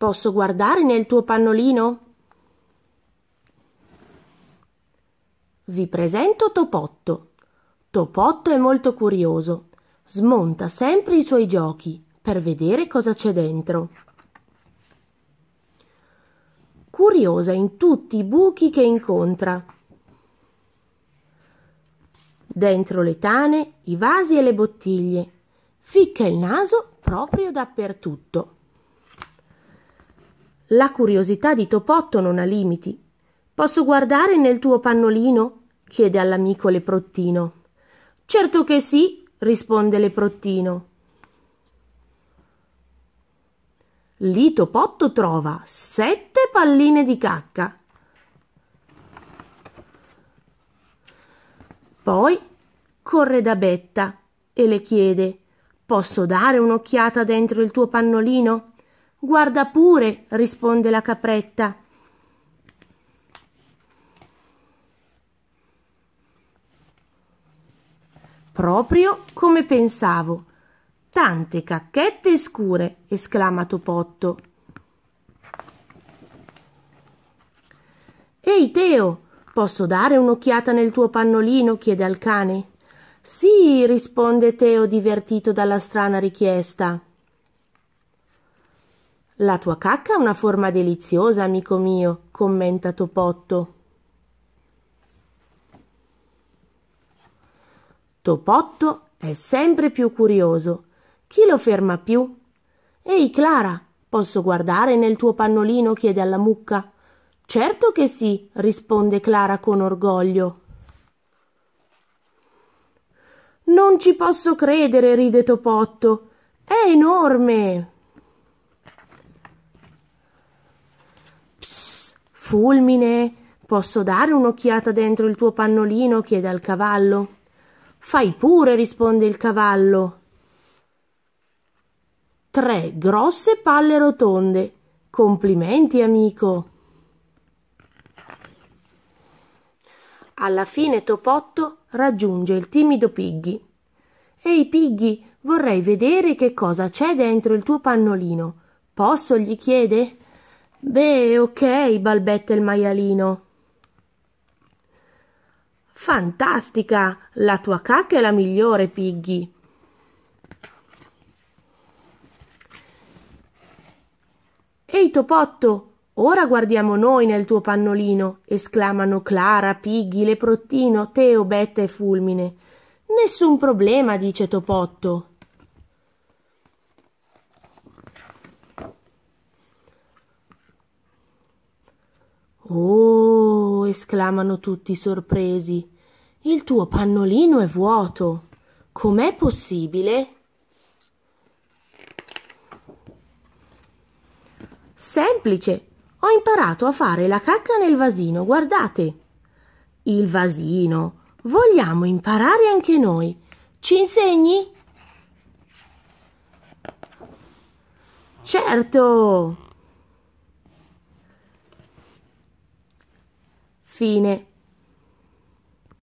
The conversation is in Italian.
Posso guardare nel tuo pannolino? Vi presento Topotto. Topotto è molto curioso. Smonta sempre i suoi giochi per vedere cosa c'è dentro. Curiosa in tutti i buchi che incontra. Dentro le tane, i vasi e le bottiglie. Ficca il naso proprio dappertutto. La curiosità di Topotto non ha limiti. Posso guardare nel tuo pannolino? chiede all'amico Leprottino. Certo che sì, risponde Leprottino. Lì Topotto trova sette palline di cacca. Poi corre da Betta e le chiede Posso dare un'occhiata dentro il tuo pannolino? Guarda pure, risponde la capretta. Proprio come pensavo. Tante cacchette scure, esclama Topotto. Ehi Teo, posso dare un'occhiata nel tuo pannolino? chiede al cane. Sì, risponde Teo divertito dalla strana richiesta. La tua cacca ha una forma deliziosa, amico mio, commenta Topotto. Topotto è sempre più curioso. Chi lo ferma più? Ehi, Clara, posso guardare nel tuo pannolino? chiede alla mucca. Certo che sì, risponde Clara con orgoglio. Non ci posso credere, ride Topotto. È enorme. Fulmine, posso dare un'occhiata dentro il tuo pannolino? chiede al cavallo. Fai pure, risponde il cavallo. Tre grosse palle rotonde. Complimenti, amico. Alla fine Topotto raggiunge il timido Piggy. Ehi Piggy, vorrei vedere che cosa c'è dentro il tuo pannolino. Posso? gli chiede. Beh, ok, balbette il maialino. Fantastica! La tua cacca è la migliore, Piggy. Ehi, Topotto, ora guardiamo noi nel tuo pannolino, esclamano Clara, Piggy, Leprottino, Teo, Betta e Fulmine. Nessun problema, dice Topotto. Oh, esclamano tutti sorpresi. Il tuo pannolino è vuoto. Com'è possibile? Semplice. Ho imparato a fare la cacca nel vasino, guardate. Il vasino. Vogliamo imparare anche noi. Ci insegni? Certo! Fine.